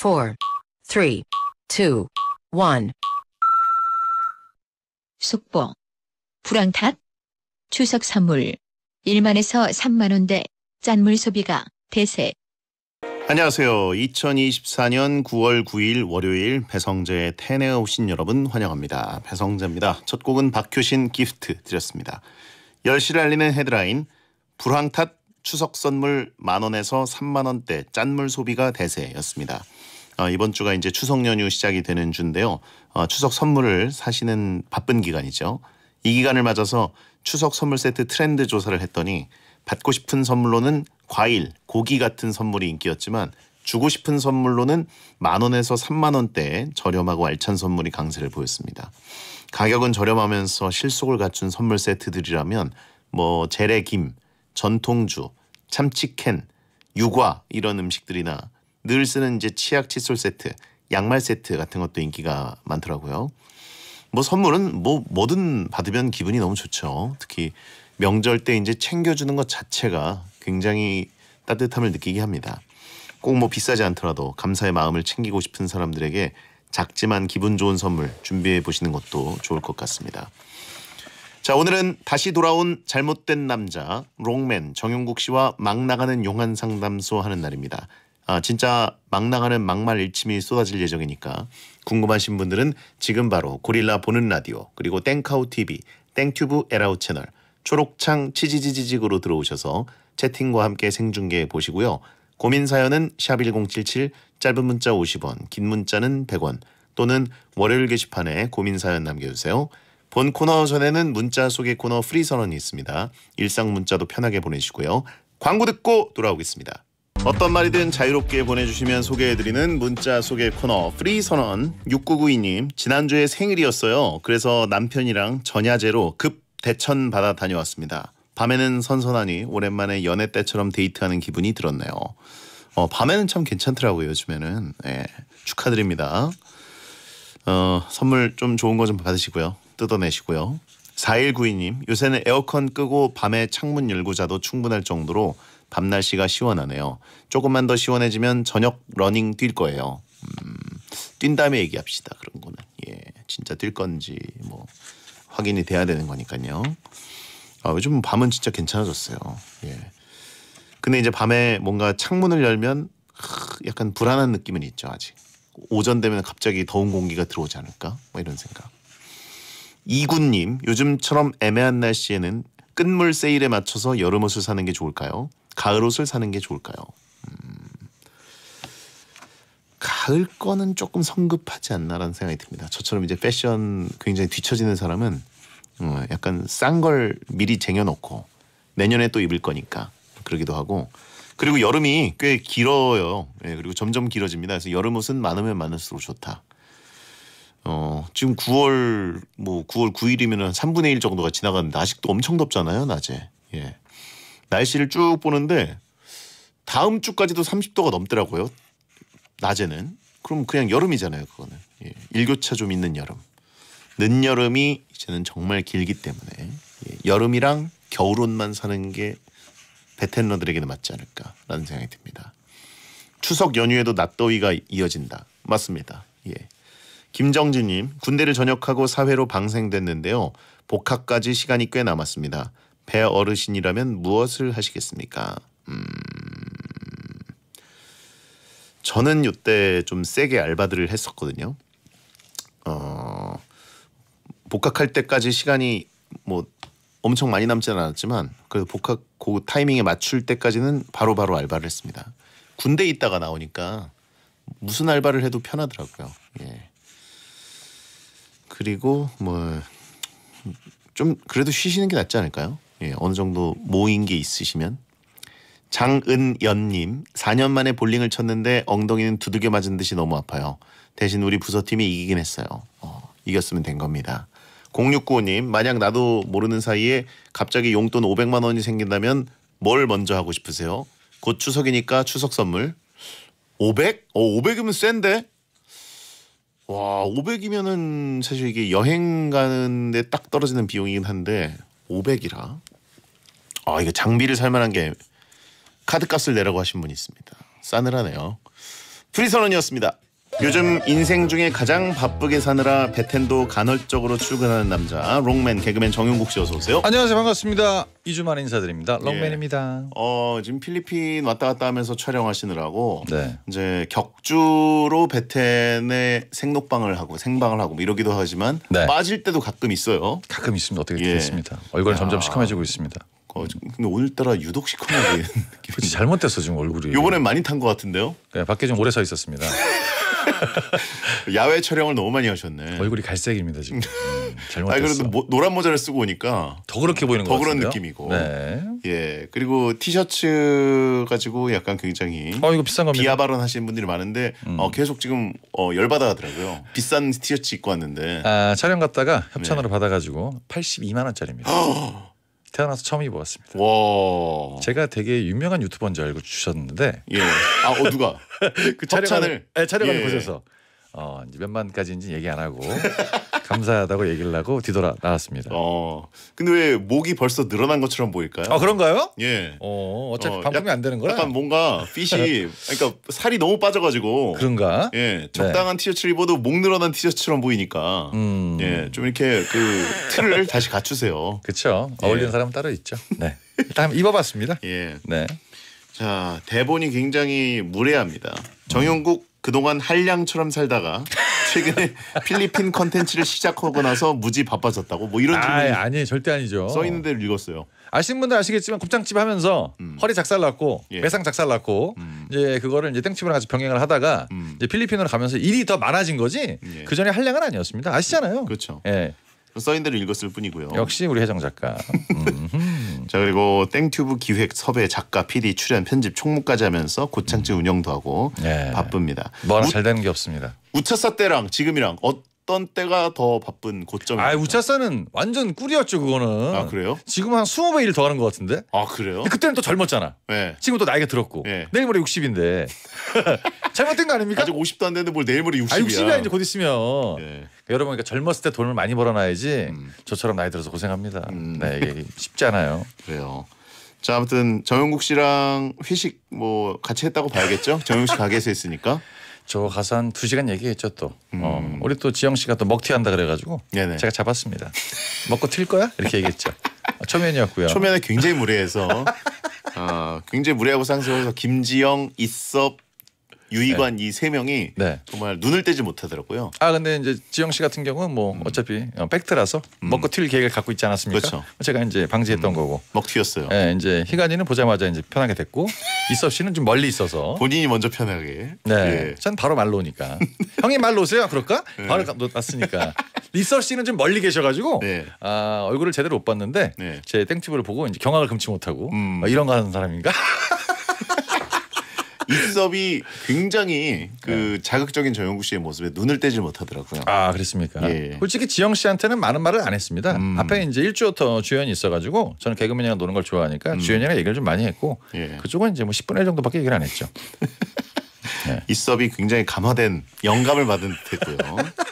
4, 3, 2, 1. 속보. 불황탓. 추석 선물. 1만에서 3만원대 짠물 소비가 대세. 안녕하세요. 2024년 9월 9일 월요일 배성재의 텐에 오신 여러분 환영합니다. 배성재입니다. 첫 곡은 박효신 기프트 드렸습니다. 10시를 알리는 헤드라인 불황 탓 추석 선물 만원에서 3만원대 짠물 소비가 대세였습니다. 어, 이번 주가 이제 추석 연휴 시작이 되는 주인데요. 어, 추석 선물을 사시는 바쁜 기간이죠. 이 기간을 맞아서 추석 선물 세트 트렌드 조사를 했더니 받고 싶은 선물로는 과일, 고기 같은 선물이 인기였지만 주고 싶은 선물로는 만 원에서 3만 원대의 저렴하고 알찬 선물이 강세를 보였습니다. 가격은 저렴하면서 실속을 갖춘 선물 세트들이라면 뭐 재래김, 전통주, 참치캔, 유과 이런 음식들이나 늘 쓰는 이제 치약 칫솔 세트, 양말 세트 같은 것도 인기가 많더라고요. 뭐 선물은 뭐 뭐든 받으면 기분이 너무 좋죠. 특히 명절 때 이제 챙겨주는 것 자체가 굉장히 따뜻함을 느끼게 합니다. 꼭 뭐 비싸지 않더라도 감사의 마음을 챙기고 싶은 사람들에게 작지만 기분 좋은 선물 준비해 보시는 것도 좋을 것 같습니다. 자 오늘은 다시 돌아온 잘못된 남자 롱맨 정용국 씨와 막 나가는 용한 상담소 하는 날입니다. 아, 진짜 막 나가는 막말 일침이 쏟아질 예정이니까 궁금하신 분들은 지금 바로 고릴라 보는 라디오 그리고 땡카우 TV, 땡튜브 에라우 채널, 초록창 치지지지직으로 들어오셔서 채팅과 함께 생중계 보시고요. 고민 사연은 샵 1077 짧은 문자 50원, 긴 문자는 100원 또는 월요일 게시판에 고민 사연 남겨주세요. 본 코너 전에는 문자 소개 코너 프리 선언이 있습니다. 일상 문자도 편하게 보내시고요. 광고 듣고 돌아오겠습니다. 어떤 말이든 자유롭게 보내주시면 소개해드리는 문자 소개 코너 프리 선언 6992님 지난주에 생일이었어요. 그래서 남편이랑 전야제로 급 대천 받아 다녀왔습니다. 밤에는 선선하니 오랜만에 연애 때처럼 데이트하는 기분이 들었네요. 어, 밤에는 참 괜찮더라고요 요즘에는 예, 축하드립니다. 어, 선물 좀 좋은 거 좀 받으시고요 뜯어내시고요. 4192님, 요새는 에어컨 끄고 밤에 창문 열고 자도 충분할 정도로 밤 날씨가 시원하네요. 조금만 더 시원해지면 저녁 러닝 뛸 거예요. 음, 뛴 다음에 얘기합시다. 그런 거는. 예, 진짜 뛸 건지 뭐 확인이 돼야 되는 거니까요. 아, 요즘 밤은 진짜 괜찮아졌어요. 예. 근데 이제 밤에 뭔가 창문을 열면 약간 불안한 느낌은 있죠, 아직. 오전 되면 갑자기 더운 공기가 들어오지 않을까? 뭐 이런 생각. 이군님 요즘처럼 애매한 날씨에는 끝물 세일에 맞춰서 여름 옷을 사는 게 좋을까요? 가을 옷을 사는 게 좋을까요? 음, 가을 거는 조금 성급하지 않나라는 생각이 듭니다. 저처럼 이제 패션 굉장히 뒤처지는 사람은 어, 약간 싼 걸 미리 쟁여놓고 내년에 또 입을 거니까 그러기도 하고 그리고 여름이 꽤 길어요. 예, 그리고 점점 길어집니다. 그래서 여름 옷은 많으면 많을수록 좋다. 어, 지금 9월 뭐 9월 9일이면 한 3분의 1 정도가 지나갔는데 아직도 엄청 덥잖아요, 낮에. 예. 날씨를 쭉 보는데 다음 주까지도 30도가 넘더라고요. 낮에는. 그럼 그냥 여름이잖아요, 그거는. 예. 일교차 좀 있는 여름. 늦여름이 이제는 정말 길기 때문에 예. 여름이랑 겨울옷만 사는 게 베테너들에게는 맞지 않을까라는 생각이 듭니다. 추석 연휴에도 낮더위가 이어진다. 맞습니다. 예. 김정진님 군대를 전역하고 사회로 방생됐는데요. 복학까지 시간이 꽤 남았습니다. 배 어르신이라면 무엇을 하시겠습니까? 음... 저는 이때 좀 세게 알바들을 했었거든요. 어... 복학할 때까지 시간이 뭐 엄청 많이 남지는 않았지만 그래도 복학 그 타이밍에 맞출 때까지는 바로바로 바로 알바를 했습니다. 군대 있다가 나오니까 무슨 알바를 해도 편하더라고요. 예. 그리고 뭐 좀 그래도 쉬시는 게 낫지 않을까요? 예, 어느 정도 모인 게 있으시면 장은연님 4년 만에 볼링을 쳤는데 엉덩이는 두들겨 맞은 듯이 너무 아파요. 대신 우리 부서팀이 이기긴 했어요. 어, 이겼으면 된 겁니다. 0695님 만약 나도 모르는 사이에 갑자기 용돈 500만 원이 생긴다면 뭘 먼저 하고 싶으세요? 곧 추석이니까 추석 선물 500? 어 500이면 센데? 와 500이면은 사실 이게 여행 가는데 딱 떨어지는 비용이긴 한데 500이라 아 이거 장비를 살만한 게 카드값을 내라고 하신 분이 있습니다 싸늘하네요 프리선언이었습니다 요즘 인생 중에 가장 바쁘게 사느라 배텐도 간헐적으로 출근하는 남자 롱맨 개그맨 정용국 씨 어서 오세요. 안녕하세요 반갑습니다. 2주 만에 인사드립니다. 예. 롱맨입니다. 예. 어 지금 필리핀 왔다 갔다 하면서 촬영하시느라고 네. 이제 격주로 베텐에 생록방을 하고 생방을 하고 뭐 이러기도 하지만 네. 빠질 때도 가끔 있어요. 가끔 있습니다. 어떻게 예. 됐습니다. 얼굴 점점 시커매지고 있습니다. 어, 근데 오늘따라 유독 시커매게. 그렇지 잘못됐어 지금 얼굴이. 요번엔 많이 탄 것 같은데요? 네, 밖에 좀 오래 서 있었습니다. 야외 촬영을 너무 많이 하셨네. 얼굴이 갈색입니다 지금. 음, 잘못했어. 아 그래도 모, 뭐, 노란 모자를 쓰고 오니까 더 그렇게 보이는 더 그런 같은데요? 느낌이고. 네. 예 그리고 티셔츠 가지고 약간 굉장히 어 이거 비싼 겁니다. 비하 발언하시는 분들이 많은데 음. 어, 계속 지금 어, 열받아 가더라고요 비싼 티셔츠 입고 왔는데. 아 촬영 갔다가 네. 협찬으로 네. 받아가지고 82만 원짜리입니다. 어, 태어나서 처음 입어봤습니다. 와. 제가 되게 유명한 유튜버인 줄 알고 주셨는데. 예. 아, 어, 누가? 그 촬영을 네, 촬영하는 예. 곳에서 어, 이제 몇 만까지인지 얘기 안 하고 감사하다고 얘기를 하고 뒤돌아 나왔습니다. 어. 근데 왜 목이 벌써 늘어난 것처럼 보일까요? 아 그런가요? 예. 어 어차피 어, 방법이 안 되는 거야. 약간 뭔가 핏이 그러니까 살이 너무 빠져가지고 그런가? 예. 적당한 네. 티셔츠를 입어도 목 늘어난 티셔츠처럼 보이니까 음. 예좀 이렇게 그 틀을 다시 갖추세요. 그렇죠. 어울리는 예. 사람은 따로 있죠. 네. 일단 입어봤습니다. 예. 네. 자 대본이 굉장히 무례합니다. 정영국 그동안 한량처럼 살다가 최근에 필리핀 컨텐츠를 시작하고 나서 무지 바빠졌다고 뭐 이런 질문이 아, 아니 절대 아니죠. 써 있는 대로 읽었어요. 아시는 분들 아시겠지만 곱창집 하면서 음. 허리 작살났고 예. 배상 작살났고 음. 이제 그거를 이제 땡집이랑 같이 병행을 하다가 음. 이제 필리핀으로 가면서 일이 더 많아진 거지 예. 그 전에 한량은 아니었습니다. 아시잖아요. 그렇죠. 예. 써인 대로 읽었을 뿐이고요. 역시 우리 해정 작가. 음. 음. 자 그리고 땡튜브 기획, 섭외, 작가, PD, 출연, 편집, 총무까지 하면서 고창지 음. 운영도 하고 예. 바쁩니다. 뭐 하나 우, 잘 되는 게 없습니다. 우차사 때랑 지금이랑 어, 어떤 때가 더 바쁜 고점이. 아, 우차사는 완전 꿀이었죠 그거는. 아 그래요? 지금 한 20배 일을더가는것 같은데. 아 그래요? 그때는 또 젊었잖아. 네. 예. 지금 또 나이가 들었고 네. 내일 모레 60인데 잘못된 거 아닙니까? 아직 50도 안 됐는데 뭘 내일 모레 60이야. 아 60이야 이제 곧 있으면. 네. 그러니까 여러분 그러니까 젊었을 때 돈을 많이 벌어놔야지 음. 저처럼 나이 들어서 고생합니다. 음. 네 이게 쉽지 않아요. 그래요. 자 아무튼 정영국 씨랑 회식 뭐 같이 했다고 봐야겠죠? 정영국 씨 가게에서 했으니까. 저 가서 한 2시간 얘기했죠 또. 음. 어, 우리 또 지영 씨가 또 먹튀한다 그래가지고 네네. 제가 잡았습니다. 먹고 튈 거야? 이렇게 얘기했죠. 어, 초면이었고요. 초면에 굉장히 무례해서 어, 굉장히 무례하고 상세해서 김지영 있어 유희관 네. 이세 명이 네. 정말 눈을 떼지 못하더라고요. 아 근데 이제 지영 씨 같은 경우는 뭐 음. 어차피 어, 팩트라서 음. 먹고 튈 계획을 갖고 있지 않았습니까? 그렇죠. 제가 이제 방지했던 음. 거고. 먹 튀었어요. 네, 예, 이제 희관이는 보자마자 이제 편하게 됐고 이섭 씨는 좀 멀리 있어서 본인이 먼저 편하게. 네, 예. 전 바로 말로 오니까 형이 말로 오세요. 그럴까? 예. 바로 놨으니까 리서 씨는 좀 멀리 계셔가지고 네. 아, 얼굴을 제대로 못 봤는데 네. 제 땡튜브를 보고 이제 경악을 금치 못하고 음. 이런 거 하는 사람인가? 입섭이 굉장히 그 네. 자극적인 정영구 씨의 모습에 눈을 떼지 못하더라고요. 아 그렇습니까? 예. 솔직히 지영 씨한테는 많은 말을 안 했습니다. 음. 앞에 이제 일주일 더 주연이 있어가지고 저는 개그맨이랑 노는 걸 좋아하니까 음. 주연이랑 얘기를 좀 많이 했고 예. 그쪽은 이제 뭐 10분 의1 정도밖에 얘기를 안 했죠. 네. 입섭이 굉장히 감화된 영감을 받은 듯했고요.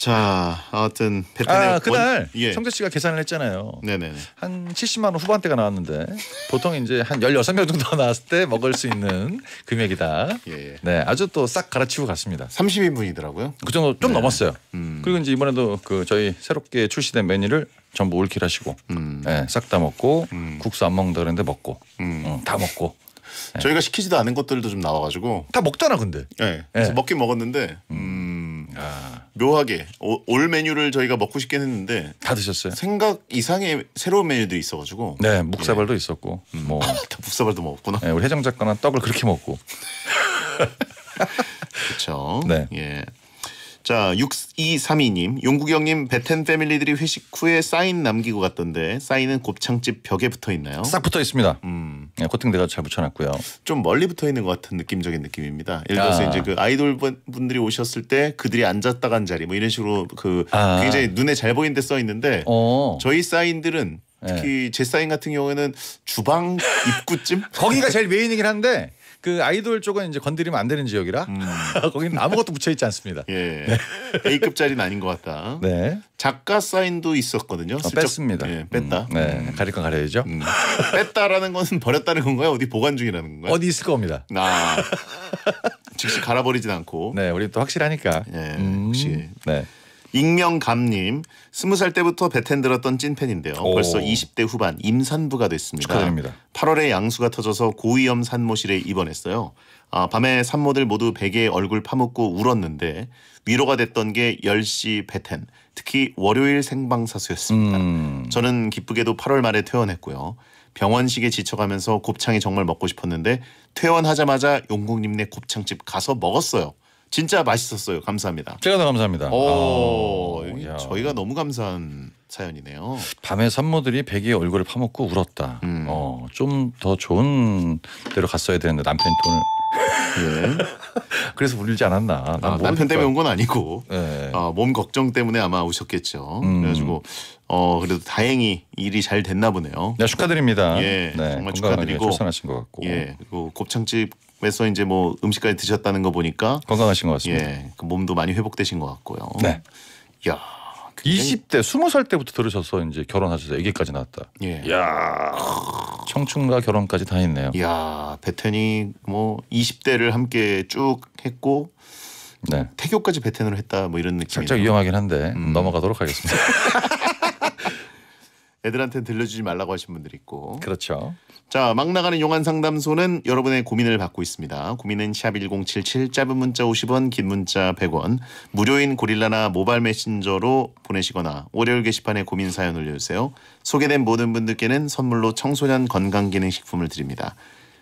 자, 아무튼 베트남 아, 그날 예. 성재 씨가 계산을 했잖아요. 네네. 한 70만 원 후반대가 나왔는데 보통 이제 한 16명 정도 나왔을 때 먹을 수 있는 금액이다. 예. 예. 네, 아주 또 싹 갈아치우고 갔습니다. 30인분이더라고요. 그 정도 좀 네. 넘었어요. 음. 그리고 이제 이번에도 그 저희 새롭게 출시된 메뉴를 전부 올킬하시고 음. 네, 싹다 먹고 음. 국수 안 먹는다 그랬는데 먹고 음. 어, 다 먹고 예. 저희가 시키지도 않은 것들도 좀 나와가지고 다 먹잖아 근데. 네. 그래서 예. 먹긴 먹었는데 음. 음, 아. 묘하게 오, 올 메뉴를 저희가 먹고 싶긴 했는데 다 드셨어요? 생각 이상의 새로운 메뉴들이 있어가지고. 네, 묵사발도 있었고 음. 뭐다 묵사발도 먹었구나. 네, 우리 해정 작가는 떡을 그렇게 먹고. 그렇죠. 네. 예. 자, 6232님, 용국영님, 베텐 패밀리들이 회식 후에 사인 남기고 갔던데 사인은 곱창집 벽에 붙어 있나요? 싹 붙어 있습니다. 음. 네, 코팅대가 잘 붙여놨고요. 좀 멀리 붙어 있는 것 같은 느낌적인 느낌입니다. 예를 아. 들어서 아. 이제 그 아이돌 분들이 오셨을 때 그들이 앉았다 간 자리 뭐 이런 식으로 그 아. 굉장히 눈에 잘 보이는 데써 있는데 오. 어. 저희 사인들은 네. 특히 네. 제 사인 같은 경우에는 주방 입구쯤 거기가 제일 메인이긴 한데 그 아이돌 쪽은 이제 건드리면 안 되는 지역이라 음. 거기는 아무것도 붙여 있지 않습니다. 예. 네. A급 자리는 아닌 것 같다. 네. 작가 사인도 있었거든요. 어, 뺐습니다. 예, 뺐다. 음. 네. 음. 가릴 건 가려야죠. 음. 뺐다라는 것은 버렸다는 건가요? 어디 보관 중이라는 건가요? 어디 있을 겁니다. 아. 즉시 갈아버리진 않고. 네, 우리 또 확실하니까. 예, 음. 혹시. 네. 익명감님 스무 살 때부터 베텐 들었던 찐팬인데요. 오. 벌써 20대 후반 임산부가 됐습니다. 축하드립니다. 8월에 양수가 터져서 고위험 산모실에 입원했어요. 아, 밤에 산모들 모두 베개에 얼굴 파묻고 울었는데 위로가 됐던 게 10시 베텐 특히 월요일 생방사수였습니다. 음. 저는 기쁘게도 8월 말에 퇴원했고요. 병원식에 지쳐가면서 곱창이 정말 먹고 싶었는데 퇴원하자마자 용궁님네 곱창집 가서 먹었어요. 진짜 맛있었어요. 감사합니다. 제가 더 감사합니다. 오, 아, 저희가 너무 감사한 사연이네요. 밤에 산모들이 백의 얼굴을 파먹고 울었다. 음. 어, 좀 더 좋은 데로 갔어야 되는데 남편이 돈을. 예. 그래서 울지 않았나. 아, 남편 때문에 온 건 아니고 네. 어, 몸 걱정 때문에 아마 오셨겠죠. 음. 그래가지고 어 그래도 다행히 일이 잘 됐나 보네요. 네, 축하드립니다. 예, 네, 정말 축하드리고 출산하신 것 같고. 예, 그리고 곱창집 그래서 이제 뭐 음식까지 드셨다는 거 보니까 건강하신 것 같습니다. 예, 그 몸도 많이 회복되신 것 같고요. 네. 야, 20대 20살 때부터 들으셔서 이제 결혼하셔서 아기까지 낳았다. 예. 야. 청춘과 결혼까지 다 했네요. 야, 베텐이 뭐 20대를 함께 쭉 했고 네. 태교까지 베텐으로 했다 뭐 이런 느낌이 살짝 위험하긴 한데 음. 넘어가도록 하겠습니다. 애들한테 들려주지 말라고 하신 분들 이 있고. 그렇죠. 자, 막 나가는 용안 상담소는 여러분의 고민을 받고 있습니다. 고민은 샵 1077 짧은 문자 50원, 긴 문자 100원. 무료인 고릴라나 모바일 메신저로 보내시거나 월요일 게시판에 고민 사연 올려 주세요. 소개된 모든 분들께는 선물로 청소년 건강 기능 식품을 드립니다.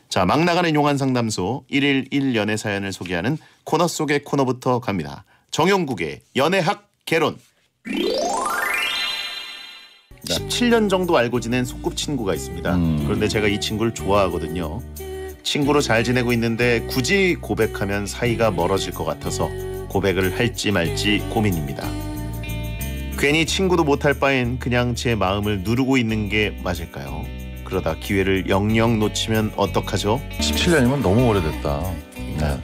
자, 막 나가는 용안 상담소 1일 1연애 사연을 소개하는 코너 속의 코너부터 갑니다. 정용국의 연애학 개론. 17년 정도 알고 지낸 소꿉친구가 있습니다. 음. 그런데 제가 이 친구를 좋아하거든요. 친구로 잘 지내고 있는데 굳이 고백하면 사이가 멀어질 것 같아서 고백을 할지 말지 고민입니다. 괜히 친구도 못할 바엔 그냥 제 마음을 누르고 있는 게 맞을까요? 그러다 기회를 영영 놓치면 어떡하죠? 17년이면 너무 오래됐다. 네. 네.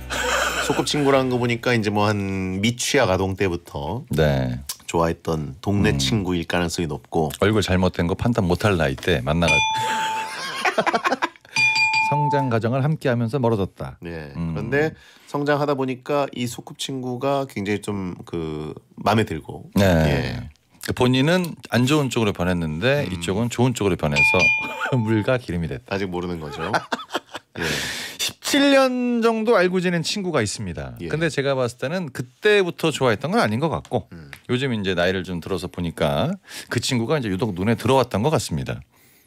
소꿉친구라는 거 보니까 이제 뭐 한 미취학 아동 때부터 네. 좋아했던 동네 음. 친구일 가능성이 높고 얼굴 잘못된 거 판단 못할 나이 때 만나가 성장 과정을 함께하면서 멀어졌다. 네. 음. 그런데 성장하다 보니까 이 소꿉 친구가 굉장히 좀 그 마음에 들고 네. 예. 그 본인은 안 좋은 쪽으로 변했는데 음. 이쪽은 좋은 쪽으로 변해서 물과 기름이 됐다. 아직 모르는 거죠. 예. 7년 정도 알고 지낸 친구가 있습니다. 예. 근데 제가 봤을 때는 그때부터 좋아했던 건 아닌 것 같고 음. 요즘 이제 나이를 좀 들어서 보니까 그 친구가 이제 유독 눈에 들어왔던 것 같습니다.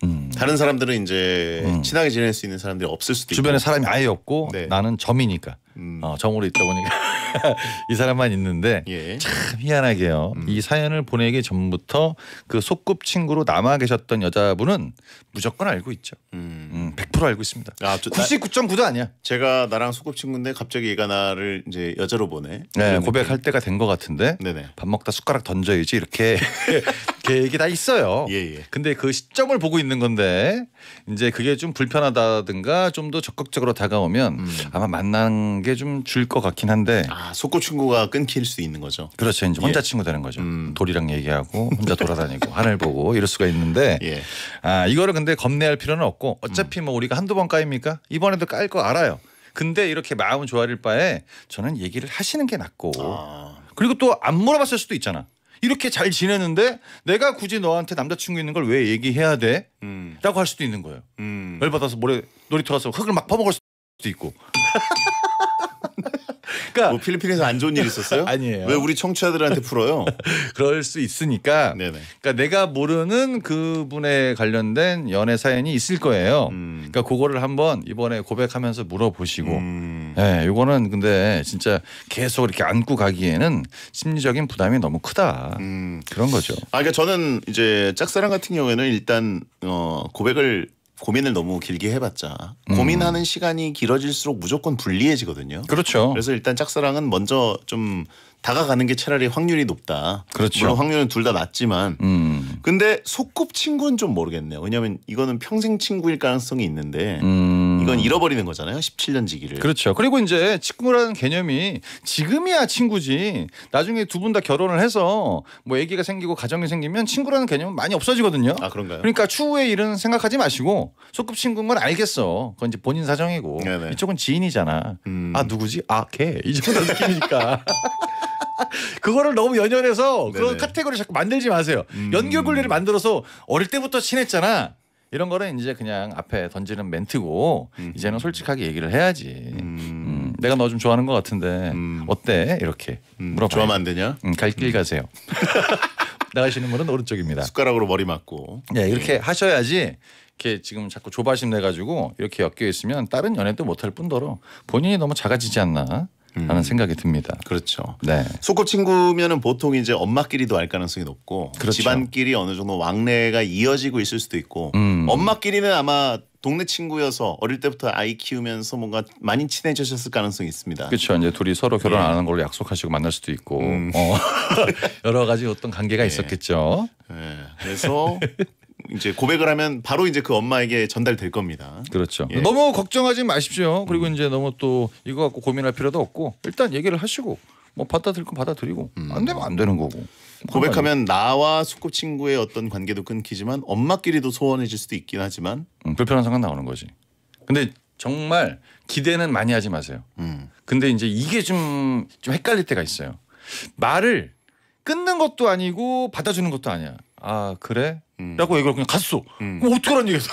음. 다른 사람들은 이제 음. 친하게 지낼 수 있는 사람들이 없을 수도 있고 주변에 사람이 아예 없고 네. 나는 점이니까 음. 어, 정으로 있다 보니까 이 사람만 있는데 예. 참 희한하게요. 음. 이 사연을 보내기 전부터 그 소꿉친구로 남아 계셨던 여자분은 무조건 알고 있죠. 음. 100% 음, 알고 있습니다. 아, 저, 99.9도 아니야. 제가 나랑 소꿉친구인데 갑자기 얘가 나를 이제 여자로 보내. 네, 고백할 때가 된 것 같은데 네네. 밥 먹다 숟가락 던져야지 이렇게 계획이 다 있어요. 예, 예. 근데 그 시점을 보고 있는 건데 이제 그게 좀 불편하다든가 좀 더 적극적으로 다가오면 음. 아마 만난게 좀 줄 것 같긴 한데. 아 속고 친구가 끊길 수 있는 거죠. 그렇죠. 이제 혼자 예. 친구 되는 거죠. 음. 돌이랑 얘기하고 혼자 돌아다니고 하늘 보고 이럴 수가 있는데. 예. 아 이거를 근데 겁내할 필요는 없고 어차피 음. 뭐 우리가 한두 번 까입니까? 이번에도 깔 거 알아요. 근데 이렇게 마음 좋아질 바에 저는 얘기를 하시는 게 낫고. 아. 그리고 또 안 물어봤을 수도 있잖아. 이렇게 잘 지내는데 내가 굳이 너한테 남자친구 있는 걸 왜 얘기해야 돼? 음. 라고 할 수도 있는 거예요. 음. 열 받아서 모래 놀이터 가서 흙을 막 퍼먹을 수도 있고. 그러니까 뭐 필리핀에서 안 좋은 일 있었어요? 아니에요. 왜 우리 청취자들한테 풀어요? 그럴 수 있으니까. 네네. 그러니까 내가 모르는 그분에 관련된 연애 사연이 있을 거예요. 음. 그러니까 그거를 한번 이번에 고백하면서 물어보시고. 음. 네, 예, 이거는 근데 진짜 계속 이렇게 안고 가기에는 심리적인 부담이 너무 크다. 음. 그런 거죠. 아, 그러니까 저는 이제 짝사랑 같은 경우에는 일단 어, 고백을 고민을 너무 길게 해봤자 음. 고민하는 시간이 길어질수록 무조건 불리해지거든요. 그렇죠. 그래서 일단 짝사랑은 먼저 좀 다가가는 게 차라리 확률이 높다. 그렇죠. 물론 확률은 둘 다 낮지만. 음. 근데 소꿉친구는 좀 모르겠네요. 왜냐하면 이거는 평생 친구일 가능성이 있는데 음. 이건 잃어버리는 거잖아요. 17년 지기를. 그렇죠. 그리고 이제 친구라는 개념이 지금이야 친구지. 나중에 두 분 다 결혼을 해서 뭐 아기가 생기고 가정이 생기면 친구라는 개념은 많이 없어지거든요. 아 그런가요? 그러니까 추후의 일은 생각하지 마시고 소꿉친구인 건 알겠어. 그건 이제 본인 사정이고 네네. 이쪽은 지인이잖아. 음. 아 누구지? 아 걔. 이 정도 느낌이니까. 그거를 너무 연연해서 그런 카테고리 자꾸 만들지 마세요. 음. 연결고리를 만들어서 어릴 때부터 친했잖아. 이런 거는 이제 그냥 앞에 던지는 멘트고 음. 이제는 솔직하게 얘기를 해야지. 음. 음. 내가 너 좀 좋아하는 것 같은데 음. 어때? 이렇게 음. 물어봐. 좋아하면 안 되냐? 갈 길 가세요. 나가시는 분은 오른쪽입니다. 숟가락으로 머리 맞고. 네, 이렇게 네. 하셔야지. 이렇게 지금 자꾸 조바심 내 가지고 이렇게 엮여 있으면 다른 연애도 못할 뿐더러 본인이 너무 작아지지 않나 하는 음. 생각이 듭니다. 그렇죠. 네. 소꿉친구면은 보통 이제 엄마끼리도 알 가능성이 높고 그렇죠. 집안끼리 어느 정도 왕래가 이어지고 있을 수도 있고 음. 엄마끼리는 아마 동네 친구여서 어릴 때부터 아이 키우면서 뭔가 많이 친해지셨을 가능성이 있습니다. 그렇죠. 이제 둘이 서로 예. 결혼 안 하는 걸로 약속하시고 만날 수도 있고 음. 어. 여러 가지 어떤 관계가 예. 있었겠죠. 예. 그래서 이제 고백을 하면 바로 이제 그 엄마에게 전달될 겁니다. 그렇죠. 예. 너무 걱정하지 마십시오. 그리고 음. 이제 너무 또 이거 갖고 고민할 필요도 없고 일단 얘기를 하시고 뭐 받아들일 건 받아들이고 음. 안 되면 안 되는 거고. 고백하면 나와 숙고친구의 어떤 관계도 끊기지만 엄마끼리도 소원해질 수도 있긴 하지만 음, 불편한 상황 나오는 거지. 근데 정말 기대는 많이 하지 마세요. 음. 근데 이제 이게 좀, 좀 헷갈릴 때가 있어요. 말을 끊는 것도 아니고 받아주는 것도 아니야. 아 그래? 음. 라고 얘기를 그냥 갔어. 음. 그럼 어떡하란 얘기야.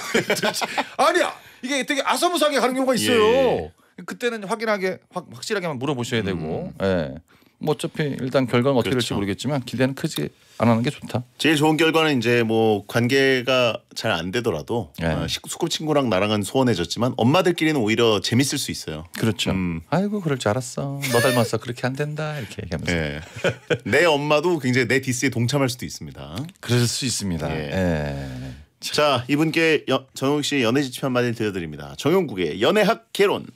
아니야. 이게 되게 아사무사하게 가는 경우가 있어요. 예, 예. 그때는 확인하게 확, 확실하게만 물어보셔야 되고. 음. 예. 뭐 어차피 일단 결과는 어떻게 그렇죠. 될지 모르겠지만 기대는 크지 않는 게 좋다. 제일 좋은 결과는 이제 뭐 관계가 잘 안 되더라도 네. 어, 스쿨 친구랑 나랑은 소원해졌지만 엄마들끼리는 오히려 재밌을 수 있어요. 그렇죠. 음. 아이고 그럴 줄 알았어. 너 닮았어. 그렇게 안 된다. 이렇게 얘기하면서 네. 내 엄마도 굉장히 내 디스에 동참할 수도 있습니다. 그럴 수 있습니다. 예. 네. 자 이분께 정용 씨 연애 지표 한마디 들려드립니다. 정용국의 연애학 개론.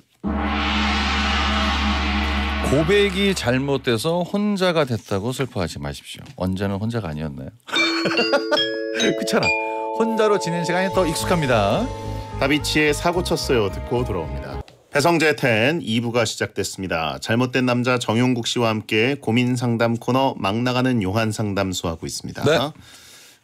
고백이 잘못돼서 혼자가 됐다고 슬퍼하지 마십시오. 언제는 혼자가 아니었나요? 그렇잖아. 혼자로 지낸 시간이 더 익숙합니다. 다비치의 사고 쳤어요 듣고 돌아옵니다 배성재 텐 2부가 시작됐습니다. 잘못된 남자 정용국 씨와 함께 고민 상담 코너 막 나가는 용한 상담소 하고 있습니다. 네.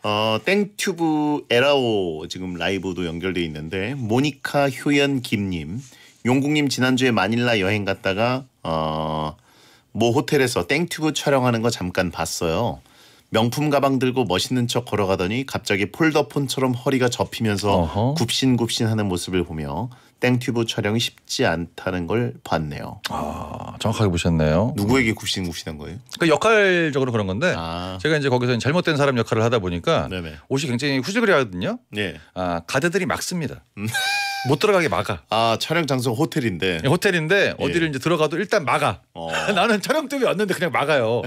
어, 땡튜브 에라오 지금 라이브도 연결돼 있는데 모니카 효연 김님 용국님 지난주에 마닐라 여행 갔다가 어, 모 뭐 호텔에서 땡튜브 촬영하는 거 잠깐 봤어요. 명품 가방 들고 멋있는 척 걸어가더니 갑자기 폴더폰처럼 허리가 접히면서 어허. 굽신굽신하는 모습을 보며 땡튜브 촬영이 쉽지 않다는 걸 봤네요. 아 정확하게 보셨네요. 누구에게 굽신굽신한 거예요? 그까 그러니까 역할적으로 그런 건데 아. 제가 이제 거기서 잘못된 사람 역할을 하다 보니까 네네. 옷이 굉장히 후지거리하거든요 네. 예. 아 가드들이 막습니다. 음. 못 들어가게 막아. 아 촬영 장소 호텔인데. 예, 호텔인데 예. 어디를 이제 들어가도 일단 막아. 어. 나는 촬영 때문에 왔는데 그냥 막아요.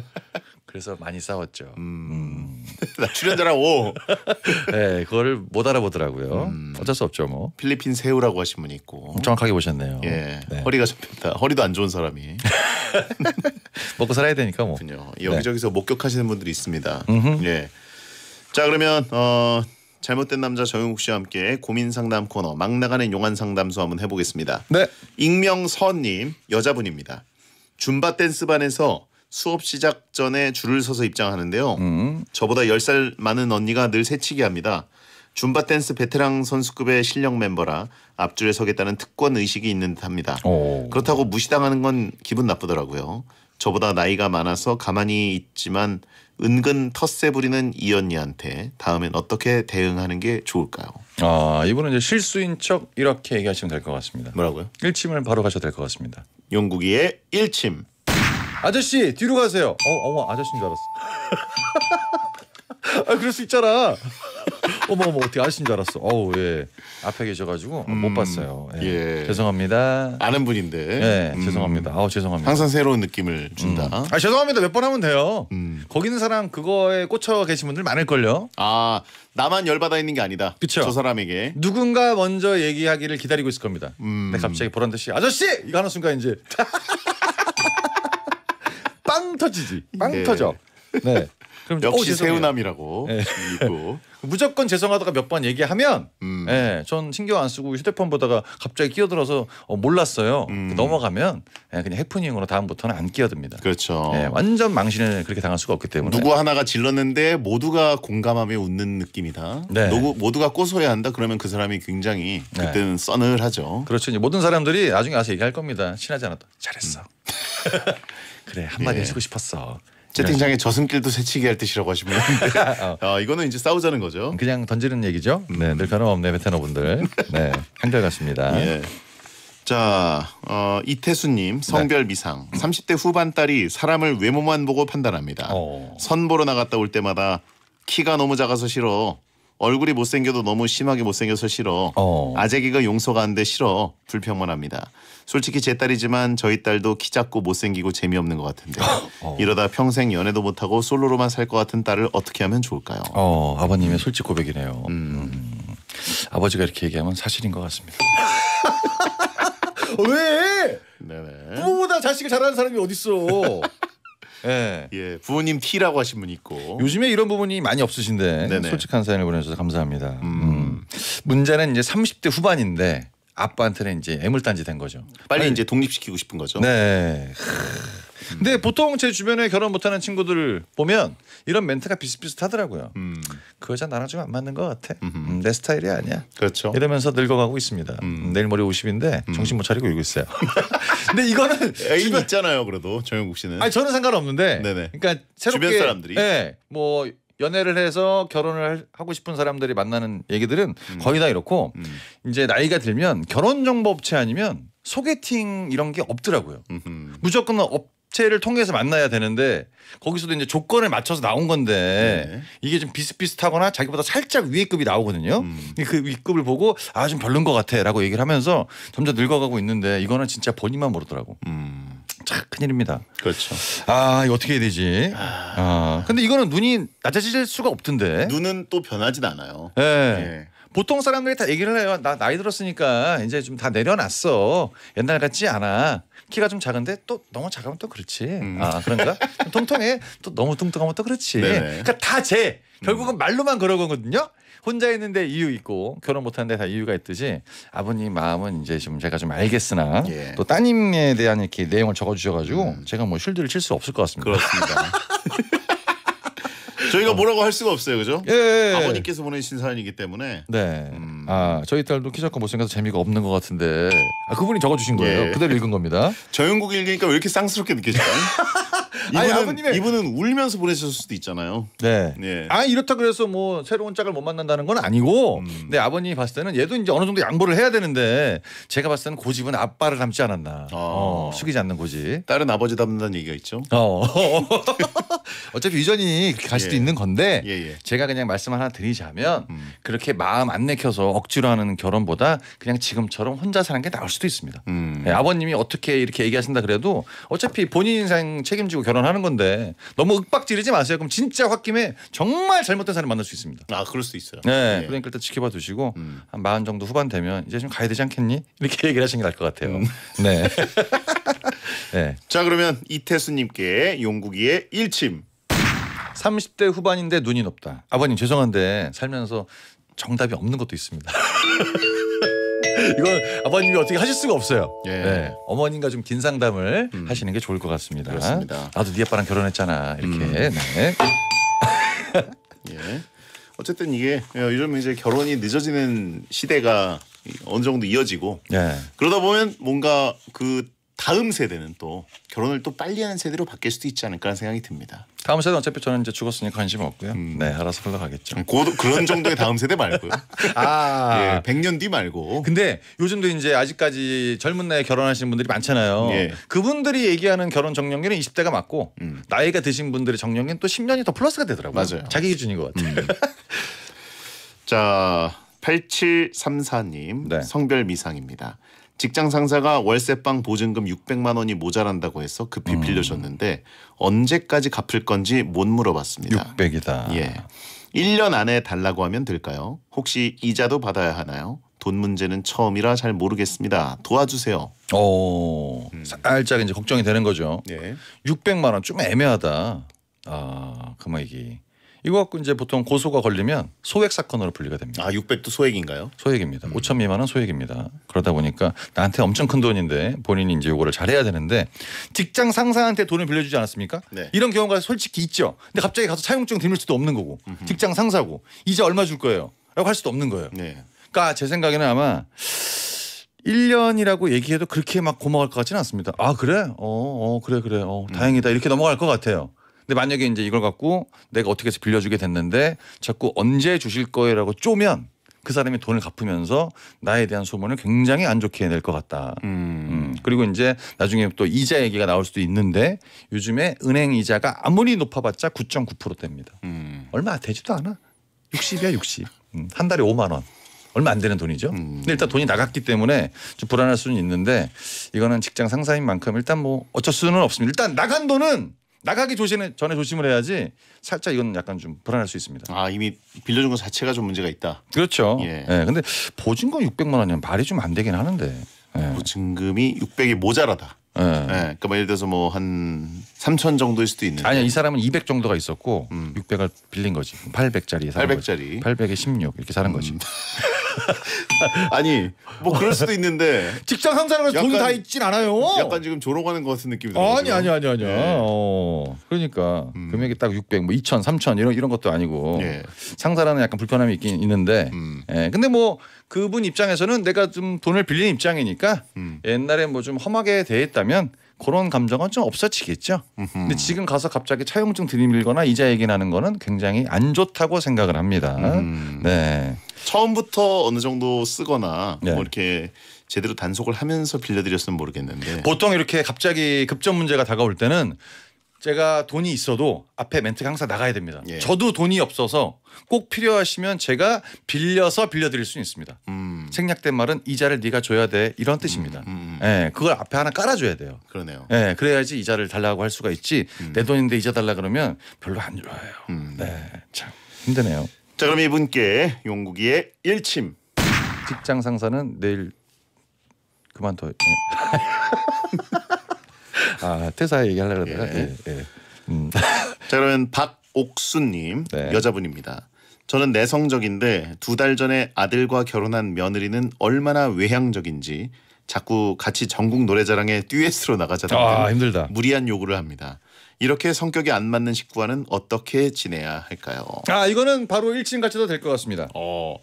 그래서 많이 싸웠죠. 음. 음. 나 출연자라고. 네, 예, 그거를 못 알아보더라고요. 음. 어쩔 수 없죠, 뭐. 필리핀 새우라고 하신 분이 있고. 정확하게 보셨네요. 예, 네. 허리가 접혔다. 허리도 안 좋은 사람이. 먹고 살아야 되니까 뭐. 그요 여기저기서 네. 목격하시는 분들이 있습니다. 음흠. 예. 자 그러면 어. 잘못된 남자 정용욱 씨와 함께 고민 상담 코너 막 나가는 용안 상담소 한번 해보겠습니다. 네. 익명선님 여자분입니다. 줌바 댄스반에서 수업 시작 전에 줄을 서서 입장하는데요. 음. 저보다 10살 많은 언니가 늘 새치기 합니다. 줌바 댄스 베테랑 선수급의 실력 멤버라 앞줄에 서겠다는 특권 의식이 있는 듯합니다. 오. 그렇다고 무시당하는 건 기분 나쁘더라고요. 저보다 나이가 많아서 가만히 있지만 은근 텃세 부리는 이언니한테 다음엔 어떻게 대응하는 게 좋을까요? 아 이분은 이제 실수인 척 이렇게 얘기하시면 될 것 같습니다. 뭐라고요? 일침을 바로 가셔도 될 것 같습니다. 용국이의 일침. 아저씨 뒤로 가세요. 어, 어머 아저씨인 줄 알았어. 아 그럴 수 있잖아. 어머 어머 어떻게 아시는 줄 알았어. 어우 예 앞에 계셔가지고 음, 못 봤어요. 예. 예. 죄송합니다. 아는 분인데. 예 음. 죄송합니다. 아우 죄송합니다. 항상 새로운 느낌을 음. 준다. 음. 아 죄송합니다. 몇 번 하면 돼요. 음. 거기 있는 사람 그거에 꽂혀 계신 분들 많을 걸요. 아 나만 열받아 있는 게 아니다. 그쵸. 저 사람에게 누군가 먼저 얘기하기를 기다리고 있을 겁니다. 근데 음. 갑자기 보란 듯이 아저씨 이거 하는 순간 이제 빵 터지지. 빵 네. 터져. 네. 그럼 좀, 어, 역시 어, 죄송우남이라고 네. 고 무조건 죄송하다가 몇 번 얘기하면 음. 예, 전 신경 안 쓰고 휴대폰 보다가 갑자기 끼어들어서 어, 몰랐어요. 음. 넘어가면 예, 그냥 해프닝으로 다음부터는 안 끼어듭니다. 그렇죠. 예, 완전 망신을 그렇게 당할 수가 없기 때문에 누구 하나가 질렀는데 모두가 공감하며 웃는 느낌이다. 네. 누구, 모두가 꼬소해야 한다. 그러면 그 사람이 굉장히 네. 그때는 네. 써늘하죠. 그렇죠. 이제 모든 사람들이 나중에 와서 얘기할 겁니다. 친하지 않아도 잘했어. 음. 그래 한마디 예. 해주고 싶었어. 채팅창에 네. 저승길도 새치기 할 뜻이라고 하시면 어. 아, 이거는 이제 싸우자는 거죠. 그냥 던지는 얘기죠. 음. 네, 늘 변함없네 베테너분들. 네, 한결같습니다. 예. 자, 어, 이태수님 네. 성별 네. 미상. 30대 후반 딸이 사람을 외모만 보고 판단합니다. 어. 선보러 나갔다 올 때마다 키가 너무 작아서 싫어. 얼굴이 못생겨도 너무 심하게 못생겨서 싫어. 어. 아재기가 용서가 안 돼 싫어. 불평만 합니다. 솔직히 제 딸이지만 저희 딸도 키 작고 못생기고 재미없는 것 같은데 어. 이러다 평생 연애도 못하고 솔로로만 살 것 같은 딸을 어떻게 하면 좋을까요? 어, 아버님의 솔직 고백이네요. 음. 음. 아버지가 이렇게 얘기하면 사실인 것 같습니다. 왜? 네네. 부모보다 자식을 잘하는 사람이 어딨어? 네. 예, 부모님 티라고 하신 분이 있고. 요즘에 이런 부분이 많이 없으신데 네네. 솔직한 사연을 보내주셔서 감사합니다. 음. 음. 문제는 이제 30대 후반인데 아빠한테는 이제 애물단지 된 거죠. 빨리 아니, 이제 독립시키고 싶은 거죠. 네. 음. 근데 보통 제 주변에 결혼 못하는 친구들을 보면 이런 멘트가 비슷비슷하더라고요. 음. 그 여자 나랑 좀 안 맞는 것 같아. 음, 내 스타일이 아니야. 그렇죠. 이러면서 늙어가고 있습니다. 음. 음 내일 모레 50인데 음. 정신 못 차리고 이러고 있어요. 근데 이거는 애인 주변... 있잖아요. 그래도 정영국 씨는. 아니 저는 상관없는데. 네네. 그러니까 새롭게 주변 사람들이. 네. 뭐 연애를 해서 결혼을 하고 싶은 사람들이 만나는 얘기들은 음. 거의 다 이렇고 음. 이제 나이가 들면 결혼 정보 업체 아니면 소개팅 이런 게 없더라고요. 음흠. 무조건 업, 업체를 통해서 만나야 되는데 거기서도 이제 조건에 맞춰서 나온 건데 네. 이게 좀 비슷비슷하거나 자기보다 살짝 위에 급이 나오거든요. 음. 그위급을 보고 아 좀 별론 것 같아라고 얘기를 하면서 점점 늙어가고 있는데 이거는 진짜 본인만 모르더라고. 음. 참 큰일입니다. 그렇죠. 아 이거 어떻게 해야 되지? 아, 아 근데 이거는 눈이 낮아질 수가 없던데. 눈은 또 변하진 않아요. 네. 네. 보통 사람들이 다 얘기를 해요. 나 나이 들었으니까 이제 좀 다 내려놨어. 옛날 같지 않아. 키가 좀 작은데 또 너무 작으면 또 그렇지. 음. 아 그런가? 통통해. 또 너무 뚱뚱하면 또 그렇지. 네네. 그러니까 다 제. 결국은 음. 말로만 그러거든요. 혼자 있는데 이유 있고 결혼 못하는데 다 이유가 있듯이 아버님 마음은 이제 지금 제가 좀 알겠으나 예. 또 따님에 대한 이렇게 내용을 적어주셔가지고 음. 제가 뭐 쉴드를 칠 수 없을 것 같습니다. 그렇습니다. 저희가 뭐라고 할 수가 없어요, 그죠? 예, 예, 예. 아버님께서 보내신 사연이기 때문에. 네. 음. 아 저희 딸도 키 작고 못생겨서 재미가 없는 것 같은데. 아 그분이 적어주신 거예요. 예. 그대로 읽은 겁니다. 저영국이 읽으니까 왜 이렇게 쌍스럽게 느껴지죠? 아니 아버님의 이분은 울면서 보내셨을 수도 있잖아요. 네. 예. 아 이렇다 그래서 뭐 새로운 짝을 못 만난다는 건 아니고, 음. 근데 아버님이 봤을 때는 얘도 이제 어느 정도 양보를 해야 되는데 제가 봤을 때는 고집은 아빠를 닮지 않았나. 어. 어, 숙이지 않는 고집. 딸은 아버지 닮는다는 얘기가 있죠. 어. 어차피 유전이 갈 수도 예. 있는 건데 예예. 예. 제가 그냥 말씀 하나 드리자면 음. 그렇게 마음 안 내켜서 억지로 하는 결혼보다 그냥 지금처럼 혼자 사는 게 나을 수도 있습니다. 음. 네, 아버님이 어떻게 이렇게 얘기하신다 그래도 어차피 본인 인생 책임지고 결혼하는 건데 너무 윽박지르지 마세요. 그럼 진짜 홧김에 정말 잘못된 사람 만날 수 있습니다. 아 그럴 수 있어요. 네, 네. 그러니까 일단 지켜봐 두시고 음. 한 마흔 정도 후반 되면 이제 좀 가야 되지 않겠니? 이렇게 얘기를 하시는 게 나을 것 같아요. 음. 네. 네. 자 그러면 이태수님께 용국이의 일침. 30대 후반인데 눈이 높다. 아버님 죄송한데 살면서 정답이 없는 것도 있습니다. 이건 아버님이 어떻게 하실 수가 없어요. 예. 네. 어머님과 좀 긴 상담을 음. 하시는 게 좋을 것 같습니다. 그렇습니다. 나도 네 아빠랑 결혼했잖아. 이렇게. 음. 네. 예. 어쨌든 이게 요즘 어, 이제 결혼이 늦어지는 시대가 어느 정도 이어지고 예. 그러다 보면 뭔가 그 다음 세대는 또 결혼을 또 빨리 하는 세대로 바뀔 수도 있지 않을까 하는 생각이 듭니다. 다음 세대 어차피 저는 이제 죽었으니 관심 없고요. 음. 네, 알아서 흘러가겠죠. 고도, 음, 그런 정도의 다음 세대 말고요. 아, 예, 100년 뒤 말고. 근데 요즘도 이제 아직까지 젊은 나이에 결혼하시는 분들이 많잖아요. 예. 그분들이 얘기하는 결혼 정년기는 20대가 맞고 음. 나이가 드신 분들의 정년기는 또 10년이 더 플러스가 되더라고요. 맞아요. 자기 기준인 것 같아요. 음. 자, 8734님 네. 성별 미상입니다. 직장 상사가 월세방 보증금 600만 원이 모자란다고 해서 급히 음. 빌려줬는데 언제까지 갚을 건지 못 물어봤습니다. 600이다. 예. 1년 안에 달라고 하면 될까요? 혹시 이자도 받아야 하나요? 돈 문제는 처음이라 잘 모르겠습니다. 도와주세요. 오, 음. 살짝 이제 걱정이 되는 거죠. 예. 600만 원 좀 애매하다. 아, 금액이. 그 이거 갖고 이제 보통 고소가 걸리면 소액 사건으로 분리가 됩니다. 아, 600도 소액인가요? 소액입니다. 음. 5천 미만은 소액입니다. 그러다 보니까 나한테 엄청 큰 돈인데 본인이 이제 이거를 잘해야 되는데 직장 상사한테 돈을 빌려주지 않았습니까? 네. 이런 경우가 솔직히 있죠. 근데 갑자기 가서 차용증 드릴 수도 없는 거고 음흠. 직장 상사고 이제 얼마 줄 거예요? 라고 할 수도 없는 거예요. 네. 그러니까 제 생각에는 아마 1년이라고 얘기해도 그렇게 막 고마울 것 같지는 않습니다. 아 그래? 어, 어 그래 그래. 어, 다행이다. 음. 이렇게 넘어갈 것 같아요. 근데 만약에 이제 이걸 갖고 내가 어떻게 해서 빌려주게 됐는데 자꾸 언제 주실 거예요라고 쪼면 그 사람이 돈을 갚으면서 나에 대한 소문을 굉장히 안 좋게 낼 것 같다. 음. 음. 그리고 이제 나중에 또 이자 얘기가 나올 수도 있는데 요즘에 은행 이자가 아무리 높아봤자 9.9%대입니다. 음. 얼마 되지도 않아. 60이야 60. 음. 한 달에 5만 원. 얼마 안 되는 돈이죠. 음. 근데 일단 돈이 나갔기 때문에 좀 불안할 수는 있는데 이거는 직장 상사인 만큼 일단 뭐 어쩔 수는 없습니다. 일단 나간 돈은 나가기 조심 전에 조심을 해야지 살짝 이건 약간 좀 불안할 수 있습니다. 아 이미 빌려준 것 자체가 좀 문제가 있다. 그렇죠. 예. 예. 근데 보증금 600만 원이면 말이 좀 안 되긴 하는데. 예. 보증금이 600이 모자라다. 예. 예. 그러니까 뭐 예를 들어서 뭐한 3천 정도일 수도 있는데. 아니야 이 사람은 200 정도가 있었고 음. 600을 빌린 거지. 800짜리 사는 800짜리. 거지. 800에 16 이렇게 사는 거지. 음. 아니 뭐 그럴 수도 있는데 직장 상사라서 돈이 다 있진 않아요. 약간 지금 조롱하는 것 같은 느낌이 들어요. 아니 아니 아니 아니. 네. 그러니까 음. 금액이 딱 600, 뭐 2천, 3천 이런 이런 것도 아니고 예. 상사라는 약간 불편함이 있긴 있는데. 음. 예. 근데 뭐 그분 입장에서는 내가 좀 돈을 빌린 입장이니까 음. 옛날에 뭐 좀 험하게 대했다면 그런 감정은 좀 없어지겠죠. 음흠. 근데 지금 가서 갑자기 차용증 들이밀거나 이자 얘기 나는 거는 굉장히 안 좋다고 생각을 합니다. 음. 네. 처음부터 어느 정도 쓰거나 뭐 네. 뭐 이렇게 제대로 단속을 하면서 빌려드렸으면 모르겠는데 보통 이렇게 갑자기 급전 문제가 다가올 때는 제가 돈이 있어도 앞에 멘트가 항상 나가야 됩니다. 예. 저도 돈이 없어서 꼭 필요하시면 제가 빌려서 빌려드릴 수는 있습니다. 음. 생략된 말은 이자를 네가 줘야 돼 이런 음, 뜻입니다. 음, 음, 예, 그걸 앞에 하나 깔아줘야 돼요. 그러네요. 예, 그래야지 이자를 달라고 할 수가 있지 음. 내 돈인데 이자 달라 그러면 별로 안 좋아해요. 음, 네, 예, 참 힘드네요. 자 그럼 이분께 용국이의 일침. 직장 상사는 내일 그만둬. 예. 아 퇴사 얘기하려고 그러다가. 예. 예. 예. 음. 자 그러면 박옥수님 네. 여자분입니다. 저는 내성적인데 두 달 전에 아들과 결혼한 며느리는 얼마나 외향적인지 자꾸 같이 전국 노래자랑에 듀엣으로 나가자는 아, 힘 무리한 요구를 합니다. 이렇게 성격이 안 맞는 식구와는 어떻게 지내야 할까요? 아 이거는 바로 일침 같이도 될 것 같습니다. 어,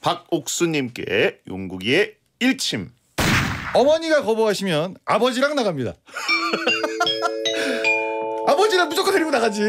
박옥수님께 용국이의 일침 어머니가 거부하시면 아버지랑 나갑니다. 아버지랑 무조건 데리고 나가지.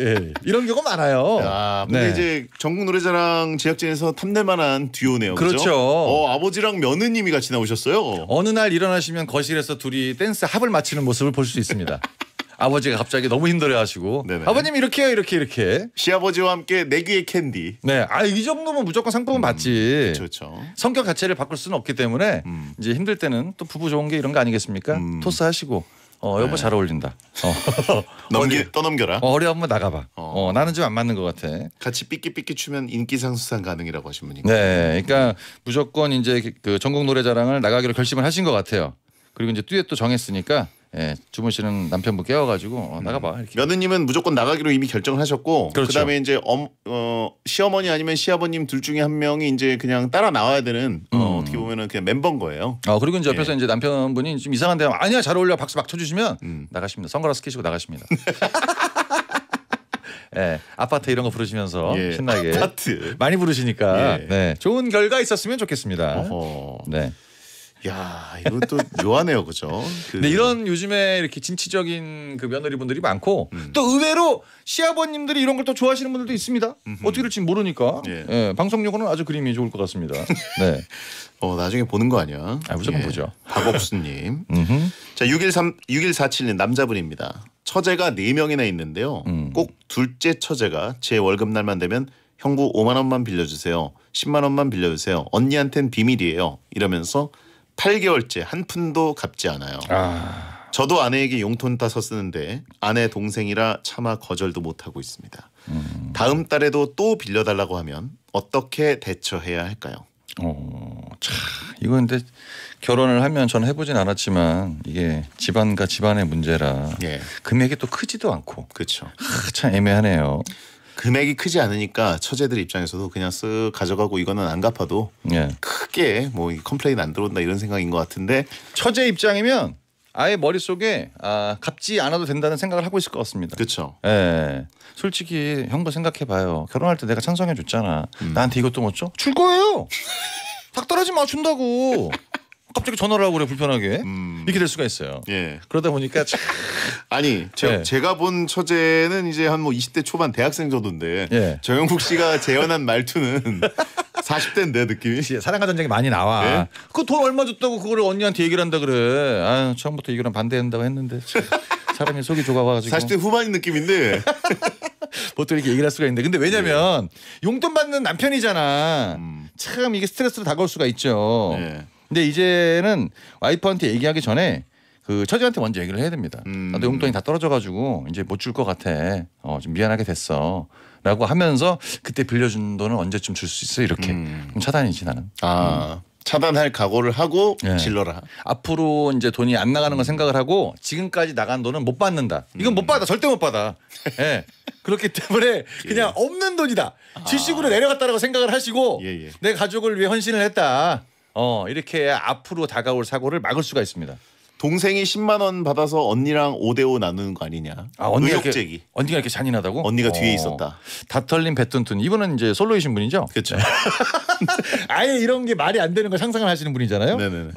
예, 이런 경우가 많아요. 야, 근데 네. 이제 전국 노래자랑 제작진에서 탐낼만한 듀오네요. 그렇죠. 그죠? 어, 아버지랑 며느님이 같이 나오셨어요. 어느 날 일어나시면 거실에서 둘이 댄스 합을 맞추는 모습을 볼 수 있습니다. 아버지가 갑자기 너무 힘들어하시고 아버님 이렇게 요 이렇게 이렇게 시아버지와 함께 내귀의 캔디. 네, 아이 정도면 무조건 상품은 음, 받지. 그렇죠. 성격 자체를 바꿀 수는 없기 때문에 음. 이제 힘들 때는 또 부부 좋은 게 이런 거 아니겠습니까? 음. 토스하시고 어 여보 네. 잘 어울린다. 어. 넘기 떠넘겨라. 어, 어려 한번 나가봐. 어. 어 나는 좀 안 맞는 것 같아. 같이 삐끼삐끼 추면 인기상 수상 가능이라고 하신 분이니까. 네, 그러니까 무조건 이제 그 전국 노래자랑을 나가기로 결심을 하신 것 같아요. 그리고 이제 듀엣도 정했으니까 예, 주무시는 남편분 깨워가지고 어, 음. 나가봐 이렇게. 며느님은 무조건 나가기로 이미 결정을 하셨고 그렇죠. 그다음에 이제 엄, 어, 시어머니 아니면 시아버님 둘 중에 한 명이 이제 그냥 따라 나와야 되는 어, 음. 어떻게 보면은 그냥 멤버인 거예요. 아 그리고 이제 옆에서 예. 이제 남편분이 좀 이상한데 아니야 잘 어울려 박수 막 쳐주시면 음. 나가십니다. 선글라스 끼시고 나가십니다. 예, 아파트 이런 거 부르시면서 예. 신나게 아파트. 많이 부르시니까 예. 네, 좋은 결과 있었으면 좋겠습니다. 어허. 네. 야 이건 또 묘하네요, 그죠? 그... 근데 네, 이런 요즘에 이렇게 진취적인 그 며느리분들이 많고 음. 또 의외로 시아버님들이 이런 걸 또 좋아하시는 분들도 있습니다. 음흠. 어떻게 될지 모르니까 예. 예, 방송용으로는 아주 그림이 좋을 것 같습니다. 네. 어 나중에 보는 거 아니야? 아 무조건 예. 보죠. 박옥수님. 자 613, 6147님 남자분입니다. 처제가 4명이나 있는데요. 음. 꼭 둘째 처제가 제 월급날만 되면 형부 5만 원만 빌려주세요. 10만 원만 빌려주세요. 언니한텐 비밀이에요. 이러면서 8개월째 한 푼도 갚지 않아요. 아... 저도 아내에게 용돈 따서 쓰는데 아내 동생이라 차마 거절도 못하고 있습니다. 음... 다음 달에도 또 빌려달라고 하면 어떻게 대처해야 할까요? 어, 참이거 근데 결혼을 하면 저는 해보진 않았지만 이게 집안과 집안의 문제라 예. 금액이 또 크지도 않고 그렇죠. 아, 참 애매하네요. 금액이 크지 않으니까 처제들 입장에서도 그냥 쓱 가져가고 이거는 안 갚아도 예. 크게 뭐 컴플레인 안 들어온다 이런 생각인 것 같은데 처제 입장이면 아예 머릿속에 아, 갚지 않아도 된다는 생각을 하고 있을 것 같습니다. 그렇죠. 예. 솔직히 형도 생각해 봐요. 결혼할 때 내가 찬성해 줬잖아. 음. 나한테 이것도 못죠줄 거예요. 닭떨어지 맞춘다고. 갑자기 전화를 하고 그래 불편하게. 음. 이렇게 될 수가 있어요. 예. 그러다 보니까 아니 제, 예. 제가 본 처제는 이제 한 뭐 20대 초반 대학생 정도인데 예. 정영국 씨가 재현한 말투는 40대인데 느낌이 사랑과 전쟁이 많이 나와. 예? 그돈 얼마 줬다고 그걸 언니한테 얘기를 한다 그래. 아 처음부터 이거랑 반대한다고 했는데 사람이 속이 좁아가지고 40대 후반인 느낌인데 보통 이렇게 얘기를 할 수가 있는데 근데 왜냐면 예. 용돈 받는 남편이잖아. 음. 참 이게 스트레스로 다가올 수가 있죠. 예. 근데 이제는 와이프한테 얘기하기 전에 그 처제한테 먼저 얘기를 해야 됩니다. 음. 나도 용돈이 다 떨어져가지고 이제 못 줄 것 같아. 어, 좀 미안하게 됐어. 라고 하면서 그때 빌려준 돈은 언제쯤 줄 수 있어 이렇게 음. 그럼 차단이지 나는. 아. 음. 차단할 각오를 하고 네. 질러라. 앞으로 이제 돈이 안 나가는 건 음. 생각을 하고 지금까지 나간 돈은 못 받는다. 이건 못 음. 받아. 절대 못 받아. 예. 네. 그렇기 때문에 예. 그냥 예. 없는 돈이다. 지식으로 아. 내려갔다라고 생각을 하시고 예, 예. 내 가족을 위해 헌신을 했다. 어 이렇게 앞으로 다가올 사고를 막을 수가 있습니다. 동생이 10만 원 받아서 언니랑 5대5 나누는 거 아니냐. 아, 언니가 의욕제기. 이렇게, 언니가 이렇게 잔인하다고? 언니가 뒤에 어. 있었다. 다털린 배튼튼 이분은 이제 솔로이신 분이죠? 그렇죠. 아예 이런 게 말이 안 되는 걸 상상을 하시는 분이잖아요. 네네네. 음,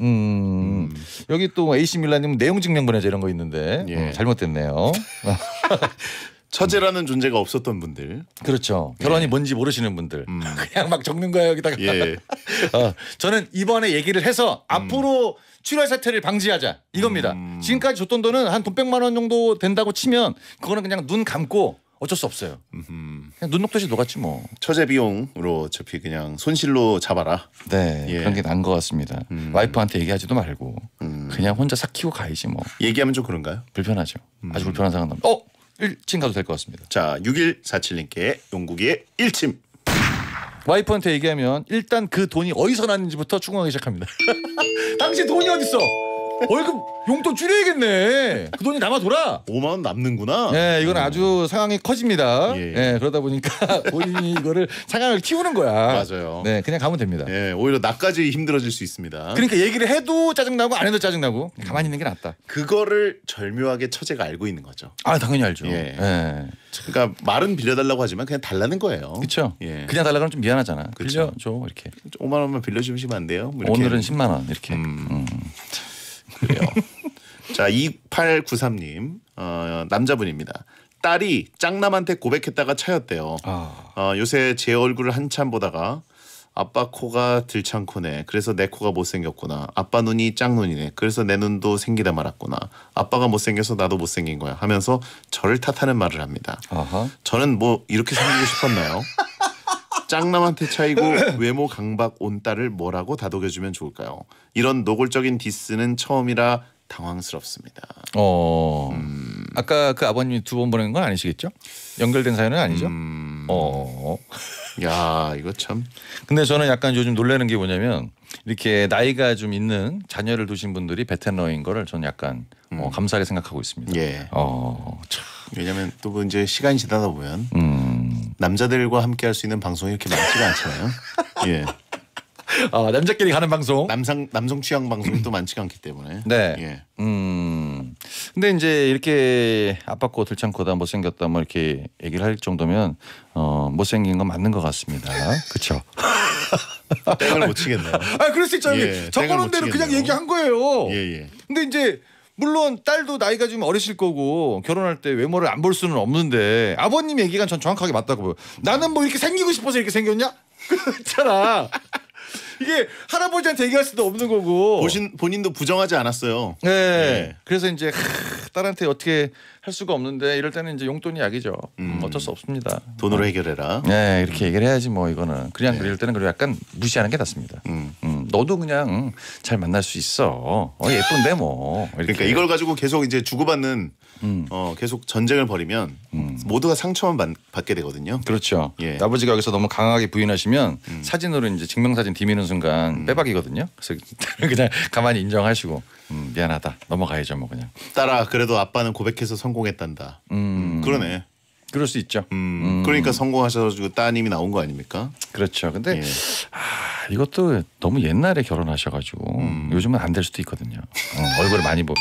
음. 여기 또 AC 밀라님 내용 증명분에서 이런 거 있는데 예. 음, 잘못됐네요. 처제라는 음. 존재가 없었던 분들. 그렇죠. 결혼이 예. 뭔지 모르시는 분들. 음. 그냥 막 적는 거야 여기다가. 예. 어, 저는 이번에 얘기를 해서 음. 앞으로 출혈 사태를 방지하자. 이겁니다. 음. 지금까지 줬던 돈은 한 돈 백만원 정도 된다고 치면 그거는 그냥 눈 감고 어쩔 수 없어요. 그냥 눈 녹듯이 녹았지 뭐. 처제 비용으로 어차피 그냥 손실로 잡아라. 네. 예. 그런 게 나은 것 같습니다. 음. 와이프한테 얘기하지도 말고 음. 그냥 혼자 삭히고 가야지 뭐. 얘기하면 좀 그런가요? 불편하죠. 아주 음. 불편한 상황 입니다 어? 어? 1층 가도 될 것 같습니다. 자, 6147님께 용국이의 1침. 와이프한테 얘기하면 일단 그 돈이 어디서 났는지부터 추궁하기 시작합니다. 당신 돈이 어딨어? 월급 어, 용돈 줄여야겠네. 그 돈이 남아 돌아. 5만 원 남는구나. 네, 이건 아주 상황이 커집니다. 예. 네, 그러다 보니까 본인이 이거를 상황을 키우는 거야. 맞아요. 네, 그냥 가면 됩니다. 예, 오히려 나까지 힘들어질 수 있습니다. 그러니까 얘기를 해도 짜증나고 안 해도 짜증나고 가만히 있는 게 낫다. 그거를 절묘하게 처제가 알고 있는 거죠. 아, 당연히 알죠. 예. 예. 그러니까 말은 빌려달라고 하지만 그냥 달라는 거예요. 그렇죠. 예. 그냥 달라 고하면좀 미안하잖아. 그쵸. 빌려줘 이렇게. 5만 원만 빌려주시면 안 돼요? 뭐 이렇게. 오늘은 10만 원 이렇게. 음. 음. 같아요. 자, 2893님 어, 남자분입니다. 딸이 짱남한테 고백했다가 차였대요. 아. 어, 요새 제 얼굴을 한참 보다가 아빠 코가 들창코네. 그래서 내 코가 못생겼구나. 아빠 눈이 짱눈이네. 그래서 내 눈도 생기다 말았구나. 아빠가 못생겨서 나도 못생긴 거야. 하면서 저를 탓하는 말을 합니다. 아하. 저는 뭐 이렇게 생기고 싶었나요? 짱남한테 차이고 외모 강박 온 딸을 뭐라고 다독여주면 좋을까요? 이런 노골적인 디스는 처음이라 당황스럽습니다. 어. 음. 아까 그 아버님이 두 번 보낸 건 아니시겠죠? 연결된 사연은 아니죠? 음. 어. 야, 이거 참. 근데 저는 약간 요즘 놀라는 게 뭐냐면 이렇게 나이가 좀 있는 자녀를 두신 분들이 베테너인 거를 저는 약간 어, 음. 어, 감사하게 생각하고 있습니다. 예. 어. 참. 왜냐면 또 이제 시간이 지나다 보면 음. 남자들과 함께 할 수 있는 방송이 이렇게 많지가 않잖아요. 예. 어, 남자끼리 가는 방송. 남성 남성 취향 방송이 많지가 않기 때문에. 네. 예. 음. 근데 이제 이렇게 아빠고 들창코다 못생겼다 뭐 이렇게 얘기를 할 정도면 어, 못생긴 건 맞는 것 같습니다. 그렇죠. 땡을 못 치겠네요. 아, 그럴 수 있죠. 예, 적어놓 대로 그냥 얘기한 거예요. 예, 예. 근데 이제 물론 딸도 나이가 좀 어리실 거고 결혼할 때 외모를 안 볼 수는 없는데 아버님 얘기가 전 정확하게 맞다고 보여. 나는 뭐 이렇게 생기고 싶어서 이렇게 생겼냐? 그렇잖아. 이게 할아버지한테 얘기할 수도 없는 거고. 보신 본인도 부정하지 않았어요. 네. 네. 그래서 이제 하, 딸한테 어떻게 할 수가 없는데 이럴 때는 이제 용돈이 약이죠. 음. 음 어쩔 수 없습니다. 돈으로 네. 해결해라. 네, 이렇게 얘기를 해야지 뭐 이거는 그냥 네. 그럴 때는 그리고 약간 무시하는 게 낫습니다. 음. 음. 너도 그냥 잘 만날 수 있어. 어, 예쁜데 뭐. 그러니까 이렇게. 그러니까 이걸 가지고 계속 이제 주고받는 음. 어, 계속 전쟁을 벌이면 음. 모두가 상처만 받, 받게 되거든요. 그렇죠. 예. 아버지가 여기서 너무 강하게 부인하시면 음. 사진으로 이제 증명사진 뒤미는 순간 음. 빼박이거든요. 그래서 그냥 가만히 인정하시고 음, 미안하다 넘어가야죠 뭐 그냥. 따라 그래도 아빠는 고백해서 성공했단다. 음. 음 그러네. 그럴 수 있죠. 음, 음, 그러니까 성공하셔가지고 따님이 나온 거 아닙니까? 그렇죠. 근데 예. 아, 이것도 너무 옛날에 결혼하셔가지고 음. 요즘은 안 될 수도 있거든요. 어, 얼굴을 많이 보.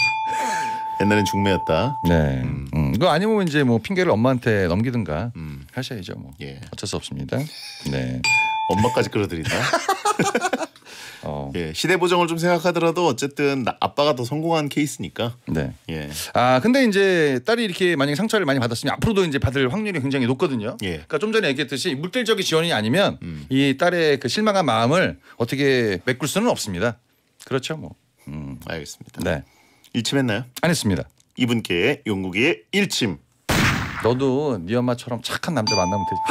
옛날엔 중매였다. 네. 음. 음. 그 아니면 이제 뭐 핑계를 엄마한테 넘기든가 음. 하셔야죠. 뭐. 예. 어쩔 수 없습니다. 네. 엄마까지 끌어들이다. 어. 예, 시대 보정을 좀 생각하더라도 어쨌든 아빠가 더 성공한 케이스니까. 네. 예. 아 근데 이제 딸이 이렇게 만약에 상처를 많이 받았으면 앞으로도 이제 받을 확률이 굉장히 높거든요. 예. 그러니까 좀 전에 얘기했듯이 물질적인 지원이 아니면 음. 이 딸의 그 실망한 마음을 어떻게 메꿀 수는 없습니다. 그렇죠, 뭐. 음. 알겠습니다. 네. 일침했나요? 안 했습니다. 이분께 용국이의 일침. 너도 네 엄마처럼 착한 남자 만나면 되지.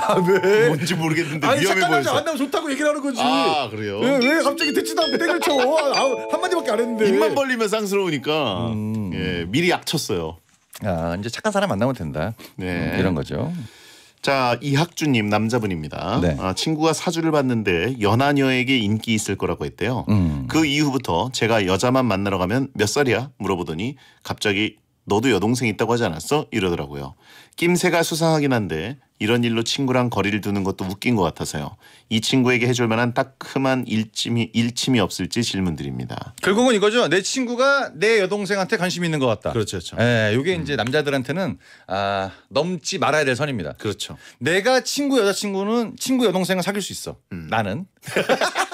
아 왜? 뭔지 모르겠는데 아니, 위험해 네 보여서. 착한 남자 좋다고 얘기를 하는 거지. 아 그래요? 왜, 왜 갑자기 대치도 않고 땡을 쳐? 아, 아, 한마디밖에 안 했는데. 입만 벌리면 쌍스러우니까 음. 예, 미리 약쳤어요. 아 이제 착한 사람 만나면 된다. 네. 음, 이런 거죠. 자 이학주님 남자분입니다. 네. 아, 친구가 사주를 봤는데 연하녀에게 인기 있을 거라고 했대요. 음. 그 이후부터 제가 여자만 만나러 가면 몇 살이야 물어보더니 갑자기 너도 여동생 있다고 하지 않았어 이러더라고요. 낌새가 수상하긴 한데 이런 일로 친구랑 거리를 두는 것도 웃긴 것 같아서요. 이 친구에게 해줄 만한 따끔한 일침이, 일침이 없을지 질문드립니다. 결국은 이거죠. 내 친구가 내 여동생한테 관심 있는 것 같다. 그렇죠. 그렇죠. 이게 예, 이제 남자들한테는 아, 넘지 말아야 될 선입니다. 그렇죠. 내가 친구 여자친구는 친구 여동생을 사귈 수 있어. 음. 나는.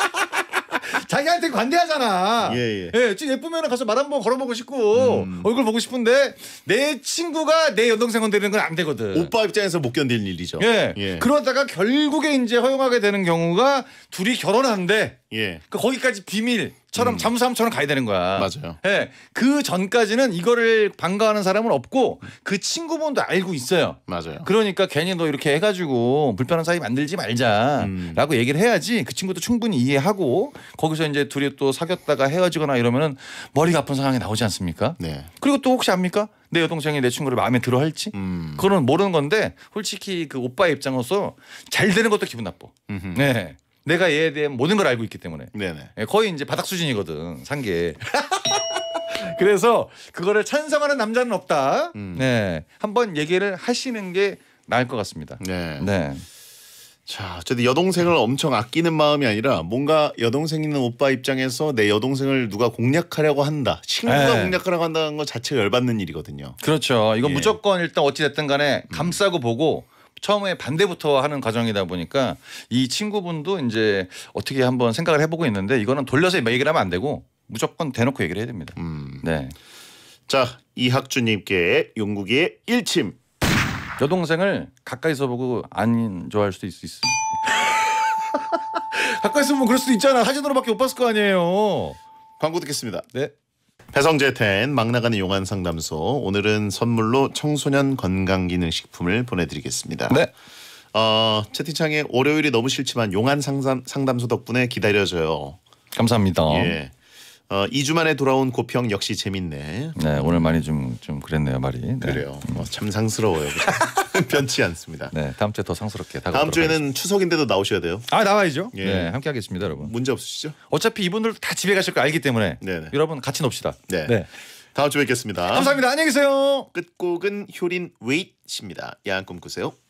자기한테 관대하잖아. 예, 예. 예, 예쁘면 가서 말 한번 걸어보고 싶고 음. 얼굴 보고 싶은데 내 친구가 내 여동생 은되는건 안 되거든. 오빠 입장에서 못 견딜 일이죠. 예. 예. 그러다가 결국에 이제 허용하게 되는 경우가 둘이 결혼한데 예. 그 거기까지 비밀 처럼 음. 잠수함처럼 가야 되는 거야. 맞아요. 예. 네, 그 전까지는 이거를 반가워하는 사람은 없고 그 친구분도 알고 있어요. 맞아요. 그러니까 괜히 너 이렇게 해가지고 불편한 사이 만들지 말자라고 음. 얘기를 해야지 그 친구도 충분히 이해하고 거기서 이제 둘이 또 사귀었다가 헤어지거나 이러면은 머리가 아픈 상황이 나오지 않습니까? 네. 그리고 또 혹시 압니까? 내 여동생이 내 친구를 마음에 들어 할지 음. 그거는 모르는 건데 솔직히 그 오빠 의 입장으로서 잘 되는 것도 기분 나빠. 음흠. 네. 내가 얘에 대한 모든 걸 알고 있기 때문에 네네. 예, 거의 이제 바닥 수준이거든 산게 그래서 그거를 찬성하는 남자는 없다 음. 네 한번 얘기를 하시는 게 나을 것 같습니다 네. 네. 자, 어쨌든 여동생을 엄청 아끼는 마음이 아니라 뭔가 여동생 있는 오빠 입장에서 내 여동생을 누가 공략하려고 한다. 친구가 네. 공략하려고 한다는 것 자체가 열받는 일이거든요. 그렇죠. 이건 예. 무조건 일단 어찌됐든 간에 감싸고 보고 처음에 반대부터 하는 과정이다 보니까 이 친구분도 이제 어떻게 한번 생각을 해보고 있는데 이거는 돌려서 얘기를 하면 안 되고 무조건 대놓고 얘기를 해야 됩니다. 음. 네. 자 이학주님께 용국이의 일침. 여동생을 가까이서 보고 안 좋아할 수도 있, 있습니다. 가까이서 보면 그럴 수도 있잖아. 하진으로밖에못 봤을 거 아니에요. 광고 듣겠습니다. 네. 배성재 텐 막나가는 용안 상담소 오늘은 선물로 청소년 건강기능식품을 보내드리겠습니다. 네. 어, 채팅창에 월요일이 너무 싫지만 용안 상담, 상담소 덕분에 기다려져요 감사합니다. 예. 어, 2주 만에 돌아온 고평 역시 재밌네. 네, 오늘 많이 좀, 좀 그랬네요, 말이. 네. 그래요. 음. 뭐참 상스러워요. 그렇죠? 변치 않습니다. 네, 다음 주에 더 상스럽게 다음 주에는 하겠습니다. 추석인데도 나오셔야 돼요. 아, 나와야죠. 예. 네, 함께 하겠습니다, 여러분. 문제 없으시죠? 어차피 이분들 다 집에 가실 거 알기 때문에 네네. 네. 여러분 같이 놉시다. 네. 네. 다음 주에 뵙겠습니다. 감사합니다. 안녕히 계세요. 끝곡은 효린 웨이트입니다. 야한 꿈 꾸세요.